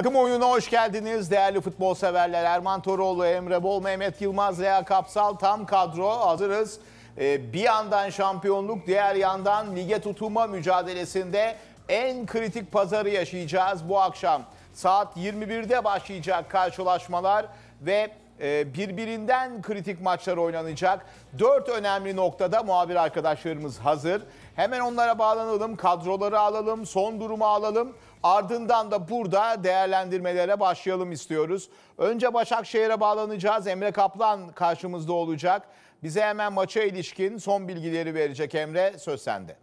Akım oyununa hoş geldiniz. Değerli futbol severler Erman Toroğlu, Emre Bol, Mehmet Yılmaz, Rea Kapsal tam kadro hazırız. Ee, bir yandan şampiyonluk, diğer yandan lige tutunma mücadelesinde en kritik pazarı yaşayacağız bu akşam. Saat 21'de başlayacak karşılaşmalar ve ee, birbirinden kritik maçlar oynanacak. Dört önemli noktada muhabir arkadaşlarımız hazır. Hemen onlara bağlanalım, kadroları alalım, son durumu alalım. Ardından da burada değerlendirmelere başlayalım istiyoruz. Önce Başakşehir'e bağlanacağız. Emre Kaplan karşımızda olacak. Bize hemen maça ilişkin son bilgileri verecek Emre. Söz sende.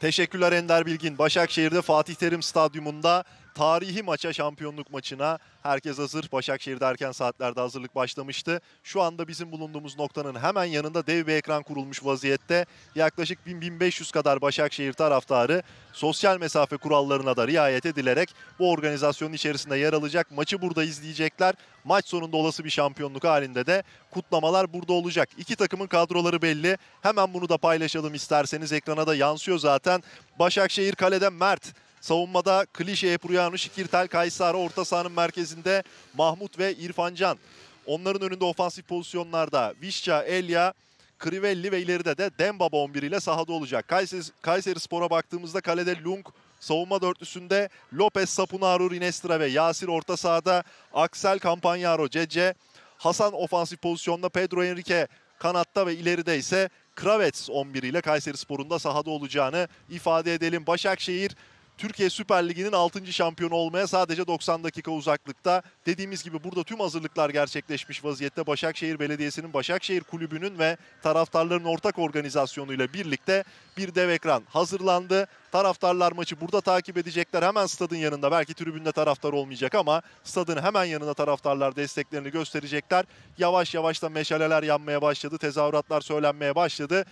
Teşekkürler Ender Bilgin. Başakşehir'de Fatih Terim Stadyumunda tarihi maça, şampiyonluk maçına herkes hazır. Başakşehir'de erken saatlerde hazırlık başlamıştı. Şu anda bizim bulunduğumuz noktanın hemen yanında dev bir ekran kurulmuş vaziyette. Yaklaşık 1000-1500 kadar Başakşehir taraftarı sosyal mesafe kurallarına da riayet edilerek bu organizasyonun içerisinde yer alacak. Maçı burada izleyecekler. Maç sonunda olası bir şampiyonluk halinde de kutlamalar burada olacak. İki takımın kadroları belli. Hemen bunu da paylaşalım isterseniz. Ekrana da yansıyor zaten. Başakşehir kalede Mert, Savunmada klişe Epruyan'ı Şikirtel Kaysar orta sahanın merkezinde Mahmut ve İrfancan. Onların önünde ofansif pozisyonlarda Vişça, Elya, Krivelli ve ileride de Dembaba 11 ile sahada olacak. Kayseri, Kayseri Spor'a baktığımızda kalede Lung, savunma dörtlüsünde Lopez, Sapunaru, Rinestra ve Yasir orta sahada Axel, Campagnaro, Cece, Hasan ofansif pozisyonda Pedro Enrique kanatta ve ileride ise Kravets 11 ile Kayseri Spor'un da sahada olacağını ifade edelim. Başakşehir Türkiye Süper Ligi'nin 6. şampiyonu olmaya sadece 90 dakika uzaklıkta. Dediğimiz gibi burada tüm hazırlıklar gerçekleşmiş vaziyette. Başakşehir Belediyesi'nin, Başakşehir Kulübü'nün ve taraftarların ortak organizasyonuyla birlikte bir dev ekran hazırlandı. Taraftarlar maçı burada takip edecekler. Hemen stadın yanında belki tribünde taraftar olmayacak ama stadın hemen yanında taraftarlar desteklerini gösterecekler. Yavaş yavaş da meşaleler yanmaya başladı. Tezahüratlar söylenmeye başladı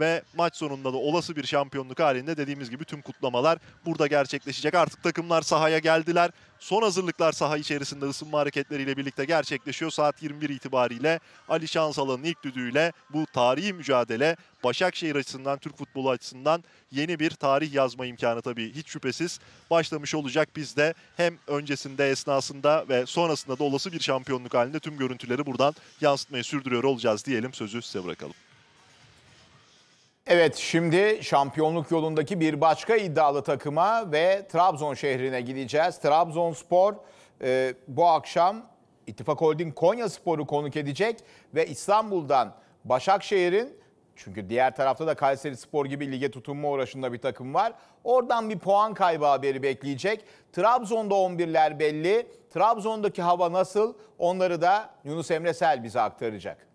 ve maç sonunda da olası bir şampiyonluk halinde dediğimiz gibi tüm kutlamalar burada gerçekleşecek. Artık takımlar sahaya geldiler. Son hazırlıklar saha içerisinde ısınma hareketleriyle birlikte gerçekleşiyor. Saat 21 itibariyle Ali Şansalan'ın ilk düdüğüyle bu tarihi mücadele Başakşehir açısından, Türk futbolu açısından yeni bir tarih yazma imkanı tabii hiç şüphesiz başlamış olacak. Biz de hem öncesinde, esnasında ve sonrasında da olası bir şampiyonluk halinde tüm görüntüleri buradan yansıtmayı sürdürüyor olacağız diyelim. Sözü size bırakalım. Evet şimdi şampiyonluk yolundaki bir başka iddialı takıma ve Trabzon şehrine gideceğiz. Trabzonspor e, bu akşam İttifak Holding Konya Spor'u konuk edecek ve İstanbul'dan Başakşehir'in çünkü diğer tarafta da Kayseri Spor gibi lige tutunma uğraşında bir takım var. Oradan bir puan kaybı haberi bekleyecek. Trabzon'da 11'ler belli. Trabzon'daki hava nasıl onları da Yunus Emre Sel bize aktaracak.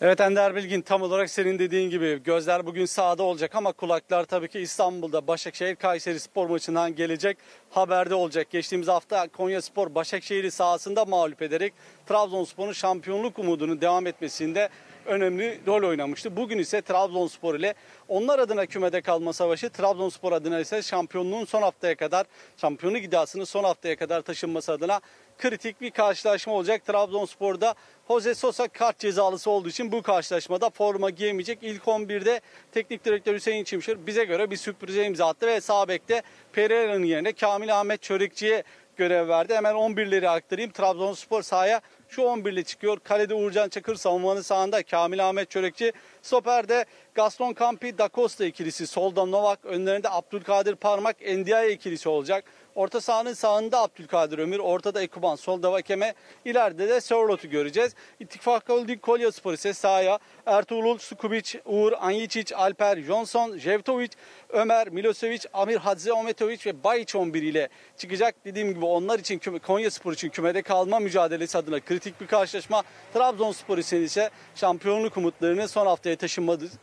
Evet Ender Bilgin tam olarak senin dediğin gibi gözler bugün sahada olacak ama kulaklar tabii ki İstanbul'da Başakşehir Kayseri spor maçından gelecek haberde olacak. Geçtiğimiz hafta Konya Spor Başakşehir'i sahasında mağlup ederek Trabzonspor'un şampiyonluk umudunu devam etmesinde önemli rol oynamıştı. Bugün ise Trabzonspor ile onlar adına kümede kalma savaşı, Trabzonspor adına ise şampiyonluğun son haftaya kadar, şampiyonluk iddiasının son haftaya kadar taşınması adına kritik bir karşılaşma olacak. Trabzonspor'da Jose Sosa kart cezalısı olduğu için bu karşılaşmada forma giyemeyecek. İlk 11'de teknik direktör Hüseyin Çimşir bize göre bir sürprize imza attı ve sağ bekte Pereira'nın yerine Kamil Ahmet Çörükçü'ye görev verdi. Hemen 11'leri aktarayım. Trabzonspor sahaya şu 11'li çıkıyor. Kalede Uğurcan Çakır savunmanın sağında Kamil Ahmet Çörekçi. Stoper'de Gaston Campi Da Costa ikilisi. Solda Novak önlerinde Abdülkadir Parmak Endiaya ikilisi olacak. Orta sahanın sağında Abdülkadir Ömür, ortada Ekuban, solda Vakeme, ileride de Sörlot'u göreceğiz. İttifak Holding Kolya Spor ise sahaya Ertuğrul, Sukubic, Uğur, Anjičić, Alper, Johnson, Jevtovic, Ömer, Milosevic, Amir Hadze Ometovic ve Bayiç 11 ile çıkacak. Dediğim gibi onlar için Konya Spor için kümede kalma mücadelesi adına kritik bir karşılaşma. Trabzonspor için ise şampiyonluk umutlarını son haftaya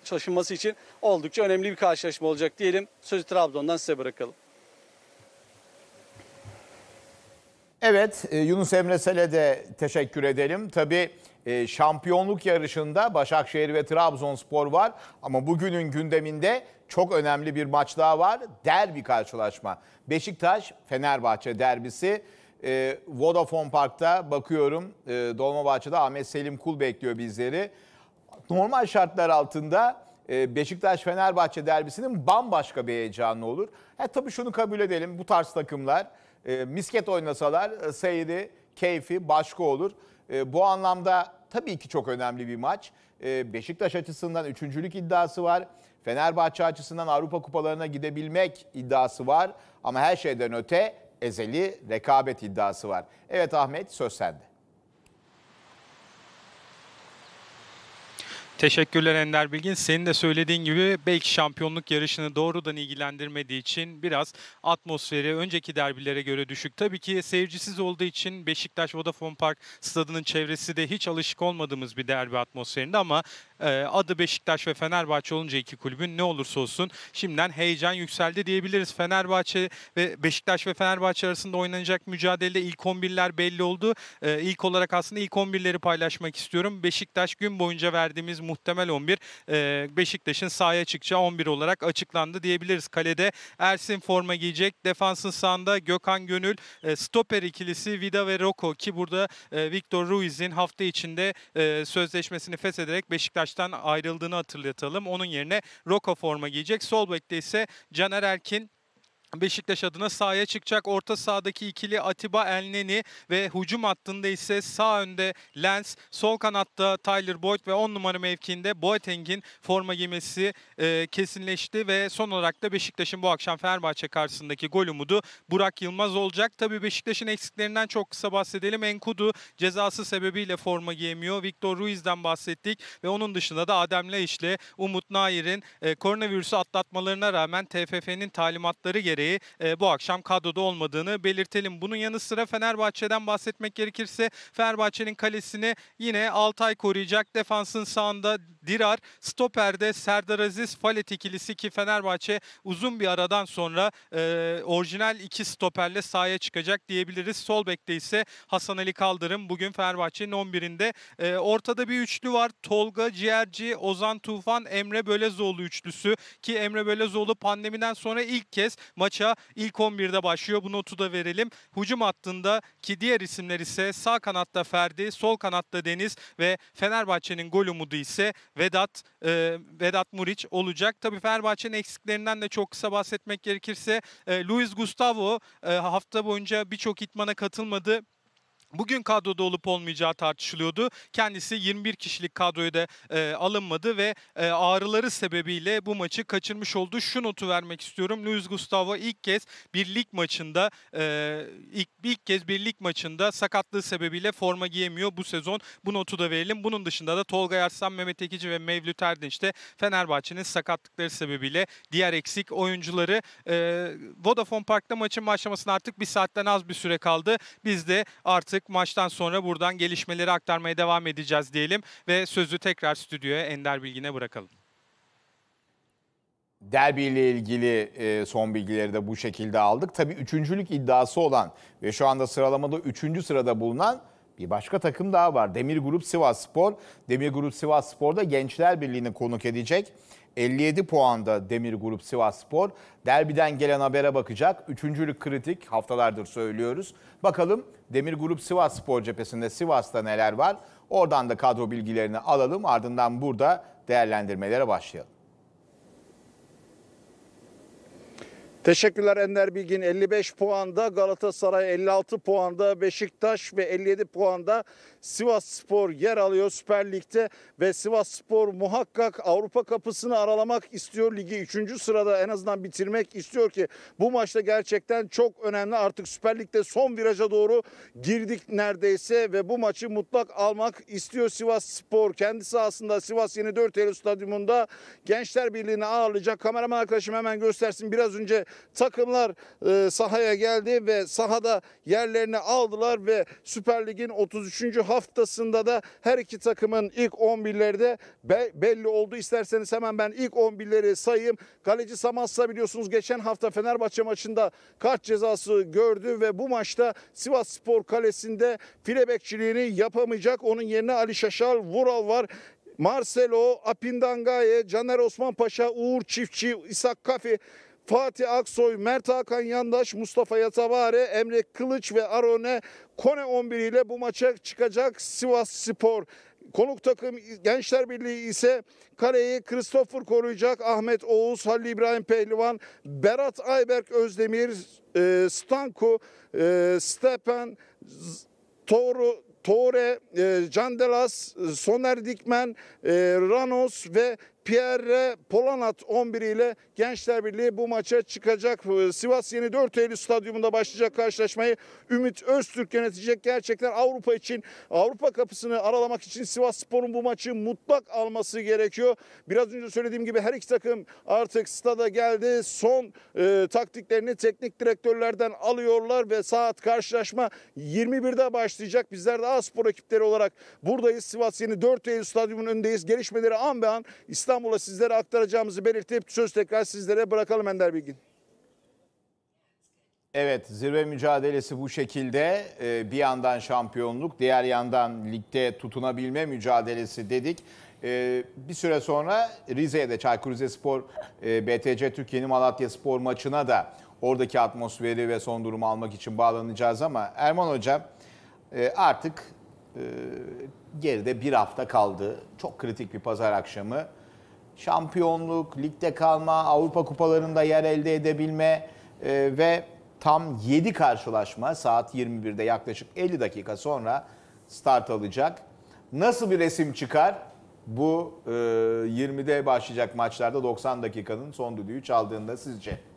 taşınması için oldukça önemli bir karşılaşma olacak diyelim. Sözü Trabzon'dan size bırakalım. Evet, e, Yunus Emre Sel'e de teşekkür edelim. Tabii e, şampiyonluk yarışında Başakşehir ve Trabzonspor var. Ama bugünün gündeminde çok önemli bir maç daha var. Derbi karşılaşma. Beşiktaş-Fenerbahçe derbisi. E, Vodafone Park'ta bakıyorum Dolmabahçe'de Ahmet Selim Kul bekliyor bizleri. Normal şartlar altında e, Beşiktaş-Fenerbahçe derbisinin bambaşka bir heyecanı olur. Ha, e, tabii şunu kabul edelim bu tarz takımlar e, misket oynasalar seyri, keyfi başka olur. Bu anlamda tabii ki çok önemli bir maç. Beşiktaş açısından üçüncülük iddiası var. Fenerbahçe açısından Avrupa kupalarına gidebilmek iddiası var. Ama her şeyden öte ezeli rekabet iddiası var. Evet Ahmet söz sende. Teşekkürler Ender Bilgin. Senin de söylediğin gibi belki şampiyonluk yarışını doğrudan ilgilendirmediği için biraz atmosferi önceki derbilere göre düşük. Tabii ki seyircisiz olduğu için Beşiktaş Vodafone Park stadının çevresi de hiç alışık olmadığımız bir derbi atmosferinde ama ee, adı Beşiktaş ve Fenerbahçe olunca iki kulübün ne olursa olsun şimdiden heyecan yükseldi diyebiliriz. Fenerbahçe ve Beşiktaş ve Fenerbahçe arasında oynanacak mücadelede ilk 11'ler belli oldu. Ee, ilk olarak aslında ilk 11'leri paylaşmak istiyorum. Beşiktaş gün boyunca verdiğimiz muhtemel 11 ee, Beşiktaş'ın sahaya çıkacağı 11 olarak açıklandı diyebiliriz. Kalede Ersin forma giyecek. Defansın sağında Gökhan Gönül, stoper ikilisi Vida ve Roko ki burada Victor Ruiz'in hafta içinde sözleşmesini feshederek Beşiktaş maçtan ayrıldığını hatırlatalım. Onun yerine Rocco forma giyecek. Sol bekte ise Caner Erkin Beşiktaş adına sahaya çıkacak. Orta sahadaki ikili Atiba Elneni ve hücum hattında ise sağ önde Lens, sol kanatta Tyler Boyd ve 10 numara mevkiinde Boateng'in forma giymesi e, kesinleşti ve son olarak da Beşiktaş'ın bu akşam Fenerbahçe karşısındaki gol umudu Burak Yılmaz olacak. Tabii Beşiktaş'ın eksiklerinden çok kısa bahsedelim. Enkudu cezası sebebiyle forma giyemiyor. Victor Ruiz'den bahsettik ve onun dışında da Adem Laiş Umut Nair'in e, koronavirüsü atlatmalarına rağmen TFF'nin talimatları gereği gereği e, bu akşam kadroda olmadığını belirtelim. Bunun yanı sıra Fenerbahçe'den bahsetmek gerekirse Fenerbahçe'nin kalesini yine Altay koruyacak. Defansın sağında Dirar, stoperde Serdar Aziz Falet ikilisi ki Fenerbahçe uzun bir aradan sonra e, orijinal iki stoperle sahaya çıkacak diyebiliriz. Sol bekte ise Hasan Ali Kaldırım bugün Fenerbahçe'nin 11'inde. E, ortada bir üçlü var. Tolga Ciğerci, Ozan Tufan, Emre Bölezoğlu üçlüsü ki Emre Bölezoğlu pandemiden sonra ilk kez maça ilk 11'de başlıyor. Bu notu da verelim. Hucum hattında ki diğer isimler ise sağ kanatta Ferdi, sol kanatta Deniz ve Fenerbahçe'nin gol umudu ise Vedat e, Vedat Muriç olacak. Tabii Fenerbahçe'nin eksiklerinden de çok kısa bahsetmek gerekirse e, Luis Gustavo e, hafta boyunca birçok itmana katılmadı. Bugün kadroda olup olmayacağı tartışılıyordu. Kendisi 21 kişilik kadroya da e, alınmadı ve e, ağrıları sebebiyle bu maçı kaçırmış oldu. Şu notu vermek istiyorum. Luis Gustavo ilk kez bir lig maçında e, ilk, ilk kez bir lig maçında sakatlığı sebebiyle forma giyemiyor bu sezon. Bu notu da verelim. Bunun dışında da Tolga Yarsan, Mehmet Ekici ve Mevlüt Erdinç de Fenerbahçe'nin sakatlıkları sebebiyle diğer eksik oyuncuları e, Vodafone Park'ta maçın başlamasına artık bir saatten az bir süre kaldı. Biz de artık artık maçtan sonra buradan gelişmeleri aktarmaya devam edeceğiz diyelim ve sözü tekrar stüdyoya Ender Bilgin'e bırakalım. Derbi ile ilgili e, son bilgileri de bu şekilde aldık. Tabii üçüncülük iddiası olan ve şu anda sıralamada üçüncü sırada bulunan bir başka takım daha var. Demir Grup Sivas Spor. Demir Grup Sivas Spor'da Gençler Birliği'ni konuk edecek. 57 puanda Demir Grup Sivas Spor. Derbiden gelen habere bakacak. Üçüncülük kritik haftalardır söylüyoruz. Bakalım Demir Grup Sivas Spor cephesinde Sivas'ta neler var? Oradan da kadro bilgilerini alalım. Ardından burada değerlendirmelere başlayalım. Teşekkürler Ender Bilgin 55 puanda, Galatasaray 56 puanda, Beşiktaş ve 57 puanda Sivas Spor yer alıyor Süper Lig'de ve Sivas Spor muhakkak Avrupa kapısını aralamak istiyor. Ligi 3. sırada en azından bitirmek istiyor ki bu maçta gerçekten çok önemli. Artık Süper Lig'de son viraja doğru girdik neredeyse ve bu maçı mutlak almak istiyor Sivas Spor. kendisi aslında Sivas Yeni 4 Eylül Stadyumunda Gençler Birliği'ni ağırlayacak. Kameraman arkadaşım hemen göstersin. Biraz önce Takımlar e, sahaya geldi ve sahada yerlerini aldılar ve Süper Lig'in 33. haftasında da her iki takımın ilk 11'leri de be, belli oldu. İsterseniz hemen ben ilk 11'leri sayayım. Kaleci Samatsa biliyorsunuz geçen hafta Fenerbahçe maçında kart cezası gördü ve bu maçta Sivas Spor Kalesi'nde file bekçiliğini yapamayacak. Onun yerine Ali Şaşal Vural var. Marcelo, Apindangaye, Caner Osman Paşa, Uğur Çiftçi, İshak Kafi Fatih Aksoy, Mert Hakan Yandaş, Mustafa Yatavare, Emre Kılıç ve Arone Kone 11 ile bu maça çıkacak Sivas Spor. Konuk takım Gençler Birliği ise kareyi Christopher koruyacak. Ahmet Oğuz, Halil İbrahim Pehlivan, Berat Ayberk Özdemir, e, Stanku, e, Stepen, Toru, Tore, e, Candelas, Soner Dikmen, e, Ranos ve Pierre Polanat 11 ile Gençler Birliği bu maça çıkacak. Ee, Sivas Yeni 4 Eylül Stadyumunda başlayacak karşılaşmayı Ümit Öztürk yönetecek. Gerçekten Avrupa için Avrupa kapısını aralamak için Sivas Spor'un bu maçı mutlak alması gerekiyor. Biraz önce söylediğim gibi her iki takım artık stada geldi. Son e, taktiklerini teknik direktörlerden alıyorlar ve saat karşılaşma 21'de başlayacak. Bizler de A Spor ekipleri olarak buradayız. Sivas Yeni 4 Eylül Stadyumu'nun önündeyiz. Gelişmeleri an be an İstanbul İstanbul'a sizlere aktaracağımızı belirtip söz tekrar sizlere bırakalım Ender Bilgin. Evet zirve mücadelesi bu şekilde ee, bir yandan şampiyonluk diğer yandan ligde tutunabilme mücadelesi dedik. Ee, bir süre sonra Rize'ye de Çaykur Rizespor e, BTC Türkiye'nin Malatya Spor maçına da oradaki atmosferi ve son durumu almak için bağlanacağız ama Erman Hoca e, artık e, geride bir hafta kaldı. Çok kritik bir pazar akşamı şampiyonluk, ligde kalma, Avrupa kupalarında yer elde edebilme e, ve tam 7 karşılaşma saat 21'de yaklaşık 50 dakika sonra start alacak. Nasıl bir resim çıkar? Bu e, 20'de başlayacak maçlarda 90 dakikanın son düdüğü çaldığında sizce?